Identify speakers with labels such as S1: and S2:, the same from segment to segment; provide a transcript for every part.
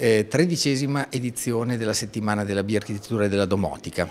S1: eh, tredicesima edizione della settimana della bioarchitettura e della domotica.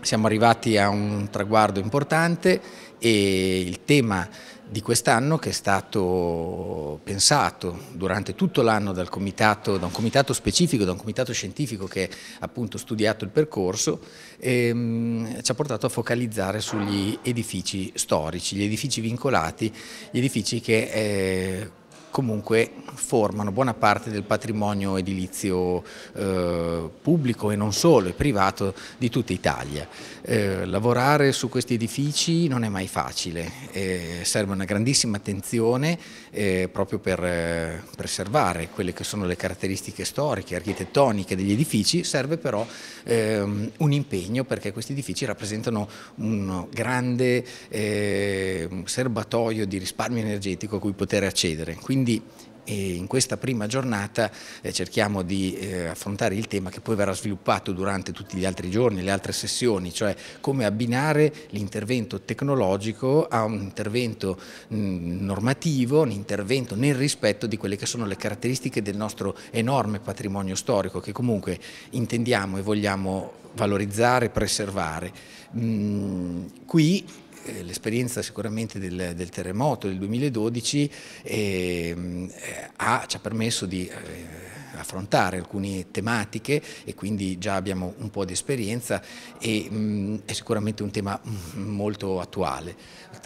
S1: Siamo arrivati a un traguardo importante e il tema di quest'anno che è stato pensato durante tutto l'anno da un comitato specifico, da un comitato scientifico che ha appunto studiato il percorso, ehm, ci ha portato a focalizzare sugli edifici storici, gli edifici vincolati, gli edifici che eh, comunque formano buona parte del patrimonio edilizio eh, pubblico e non solo, e privato di tutta Italia. Eh, lavorare su questi edifici non è mai facile, eh, serve una grandissima attenzione eh, proprio per eh, preservare quelle che sono le caratteristiche storiche, architettoniche degli edifici, serve però ehm, un impegno perché questi edifici rappresentano un grande eh, serbatoio di risparmio energetico a cui poter accedere. Quindi quindi eh, in questa prima giornata eh, cerchiamo di eh, affrontare il tema che poi verrà sviluppato durante tutti gli altri giorni, le altre sessioni, cioè come abbinare l'intervento tecnologico a un intervento mm, normativo, un intervento nel rispetto di quelle che sono le caratteristiche del nostro enorme patrimonio storico che comunque intendiamo e vogliamo valorizzare, preservare. Mm, qui eh, l'esperienza sicuramente del, del, terremoto del 2012 ehm, eh, ha, ci ha permesso di eh, affrontare alcune tematiche e quindi già abbiamo un po' di esperienza e mh, mm, è sicuramente un tema mm, molto attuale,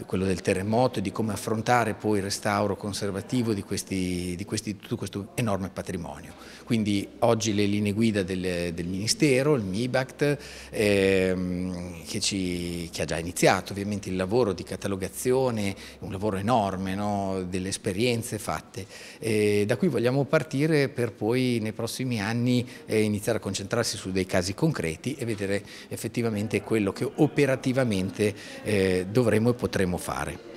S1: quello del terremoto e di come affrontare poi il restauro conservativo di, questi, di questi, tutto questo enorme patrimonio. Quindi oggi le linee guida del, del Ministero, il MIBACT, ehm, che, ci, che, ha già iniziato ovviamente il lavoro di catalogazione, un lavoro enorme no, delle esperienze fatte. E da qui vogliamo partire per poi poi nei prossimi anni eh, iniziare a concentrarsi su dei casi concreti e vedere effettivamente quello che operativamente eh, dovremo e potremo fare.